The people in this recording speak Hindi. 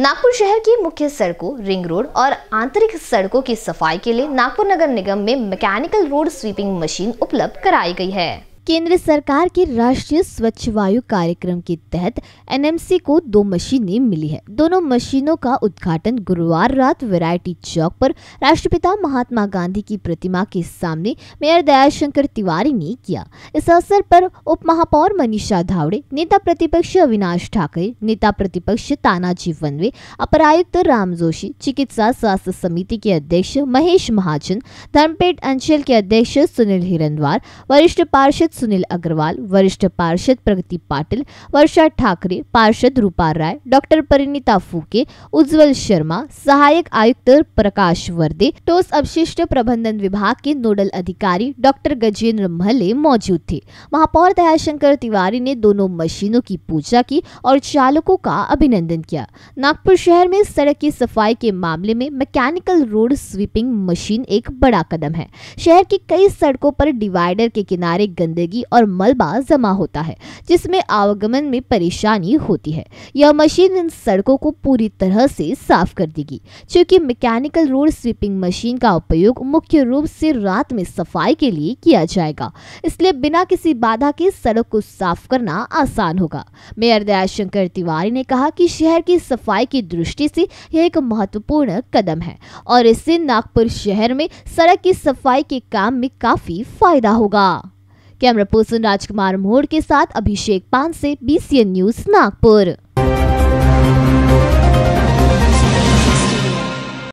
नागपुर शहर की मुख्य सड़कों रिंग रोड और आंतरिक सड़कों की सफाई के लिए नागपुर नगर निगम में मैकेनिकल रोड स्वीपिंग मशीन उपलब्ध कराई गई है केंद्र सरकार के राष्ट्रीय स्वच्छ वायु कार्यक्रम के तहत एनएमसी को दो मशीनें मिली है दोनों मशीनों का उद्घाटन गुरुवार रात वैरायटी चौक पर राष्ट्रपिता महात्मा गांधी की प्रतिमा के सामने मेयर दयाशंकर तिवारी ने किया इस अवसर पर उप महापौर मनीषा धावड़े नेता प्रतिपक्ष अविनाश ठाकरे नेता प्रतिपक्ष तानाजी वनवे अपरायुक्त राम जोशी चिकित्सा स्वास्थ्य समिति के अध्यक्ष महेश महाजन धर्मपेट अंचल के अध्यक्ष सुनील हिरनवार वरिष्ठ पार्षद सुनील अग्रवाल वरिष्ठ पार्षद प्रगति पाटिल वर्षा ठाकरे पार्षद रूपा राय डॉक्टर परिणीता फुके उज्जवल शर्मा सहायक आयुक्त प्रकाश वर्दे टोस अवशिष्ट प्रबंधन विभाग के नोडल अधिकारी डॉक्टर गजेंद्र महले मौजूद थे महापौर दयाशंकर तिवारी ने दोनों मशीनों की पूजा की और चालकों का अभिनंदन किया नागपुर शहर में सड़क की सफाई के मामले में मैकेनिकल रोड स्वीपिंग मशीन एक बड़ा कदम है शहर की कई सड़कों पर डिवाइडर के किनारे गंदे गंदगी और मलबा जमा होता है जिसमें आवागमन में परेशानी होती है यह मशीन इन सड़कों को पूरी तरह से साफ कर देगी क्योंकि मैकेनिकल रोड स्वीपिंग मशीन का उपयोग मुख्य रूप से रात में सफाई के लिए किया जाएगा इसलिए बिना किसी बाधा के सड़क को साफ करना आसान होगा मेयर दयाशंकर तिवारी ने कहा कि शहर की सफाई की दृष्टि से यह एक महत्वपूर्ण कदम है और इससे नागपुर शहर में सड़क की सफाई के काम में काफी फायदा होगा कैमरा पर्सन राजकुमार मोड़ के साथ अभिषेक पान से बीसीएन न्यूज नागपुर